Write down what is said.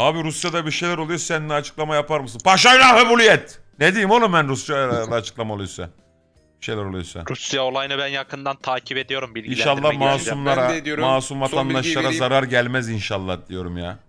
Abi Rusya'da bir şeyler oluyor seninle açıklama yapar mısın? Paşayla hübuliyet. Ne diyeyim oğlum ben Rusya'da açıklama oluyorsa. Bir şeyler oluyorsa. Rusya olayını ben yakından takip ediyorum bilgilendirme. İnşallah geleceğim. masumlara, Ben masum vatandaşlara zarar gelmez inşallah diyorum ya.